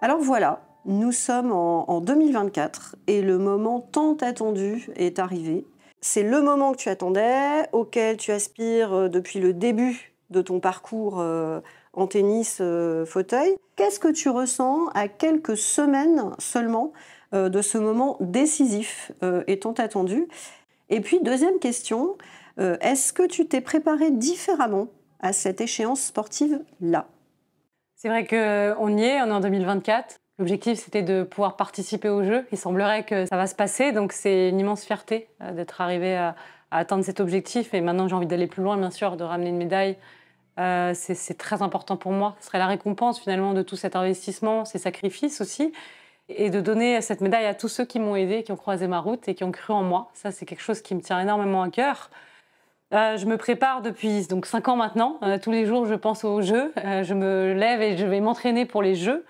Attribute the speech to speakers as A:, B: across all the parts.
A: Alors voilà, nous sommes en, 2024 et le moment tant attendu est arrivé. C'est le moment que tu attendais, auquel tu aspires euh, depuis le début de ton parcours euh, en tennis euh, fauteuil. Qu'est-ce que tu ressens à quelques semaines seulement de ce moment décisif et tant attendu Et puis, deuxième question, est-ce que tu t'es préparé différemment à cette échéance sportive-là
B: c'est vrai qu'on euh, y est, on est en 2024. L'objectif, c'était de pouvoir participer au jeu. Il semblerait que ça va se passer, donc c'est une immense fierté euh, d'être arrivé à, atteindre cet objectif. Et maintenant, j'ai envie d'aller plus loin, bien sûr, de ramener une médaille. Euh, c'est très important pour moi. Ce serait la récompense, finalement, de tout cet investissement, ces sacrifices aussi. Et de donner cette médaille à tous ceux qui m'ont aidé, qui ont croisé ma route et qui ont cru en moi. Ça, c'est quelque chose qui me tient énormément à cœur. Euh, je me prépare depuis donc 5 ans maintenant. Euh, tous les jours, je pense aux jeux. Euh, je me lève et je vais m'entraîner pour les jeux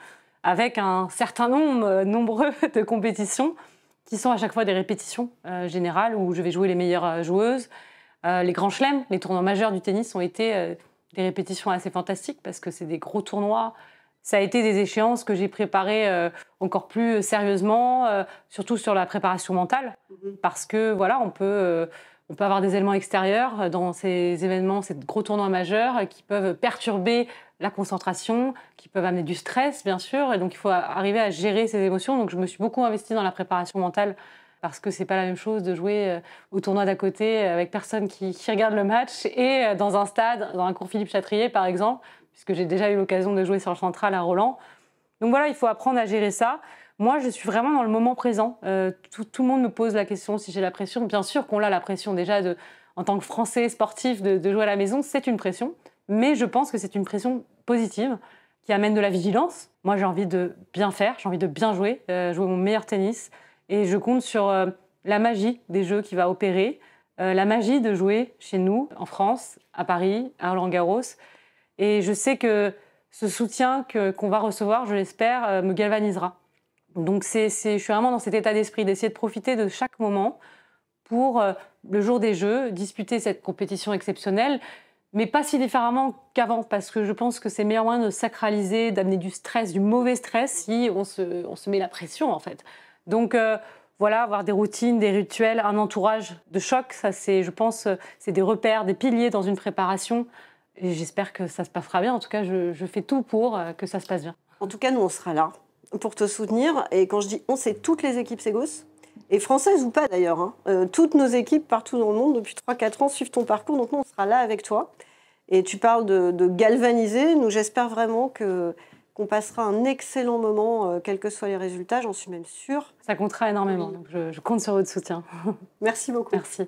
B: avec un certain nombre nombreux de compétitions qui sont à chaque fois des répétitions générales où je vais jouer les meilleures joueuses. les grands chelems, les tournois majeurs du tennis ont été des répétitions assez fantastiques parce que c'est des gros tournois. Ça a été des échéances que j'ai préparées encore plus sérieusement, surtout sur la préparation mentale, mm-hmm. parce que voilà, on peut on peut avoir des éléments extérieurs euh, dans ces événements, ces gros tournois majeurs, euh, qui peuvent perturber la concentration, qui peuvent amener du stress, bien sûr. Et donc, il faut arriver à gérer ces émotions. Donc, je me suis beaucoup investie dans la préparation mentale parce que c'est pas la même chose de jouer euh, au tournoi d'à côté avec personne qui, regarde le match et dans un stade, dans un cours Philippe Chatrier, par exemple, puisque j'ai déjà eu l'occasion de jouer sur le central à Roland. Donc voilà, il faut apprendre à gérer ça. Moi, je suis vraiment dans le moment présent. Euh, tout, le monde me pose la question si j'ai la pression. Bien sûr qu'on a la pression déjà de, en tant que Français sportif de, jouer à la maison, c'est une pression. Mais je pense que c'est une pression positive qui amène de la vigilance. Moi, j'ai envie de bien faire, j'ai envie de bien jouer, euh, jouer mon meilleur tennis. Et je compte sur euh, la magie des jeux qui va opérer, la magie de jouer chez nous, en France, à Paris, à Roland-Garros. Et je sais que ce soutien qu'on va recevoir, je l'espère, euh, me galvanisera. Donc c'est, je suis vraiment dans cet état d'esprit d'essayer de profiter de chaque moment pour, euh, le jour des Jeux, disputer cette compétition exceptionnelle, mais pas si différemment qu'avant, parce que je pense que c'est meilleur moyen de sacraliser, d'amener du stress, du mauvais stress, si on se, met la pression en fait. Donc euh, voilà, avoir des routines, des rituels, un entourage de choc, ça c'est, je pense, c'est des repères, des piliers dans une préparation
A: j'espère que ça se passera bien. En tout cas, je, fais tout pour euh, que ça se passe bien. En tout cas, nous, on sera là pour te soutenir. Et quand je dis on, c'est toutes les équipes Ségos, et françaises ou pas d'ailleurs. Hein. Euh, toutes nos équipes partout dans le monde depuis 3-4 ans suivent ton parcours. Donc nous, on sera là avec toi. Et tu parles de, galvaniser. Nous, j'espère vraiment que qu'on passera un excellent moment, euh, quels que soient les résultats, j'en suis même sûre.
B: Ça comptera énormément, donc je compte sur votre soutien. Merci beaucoup. Merci.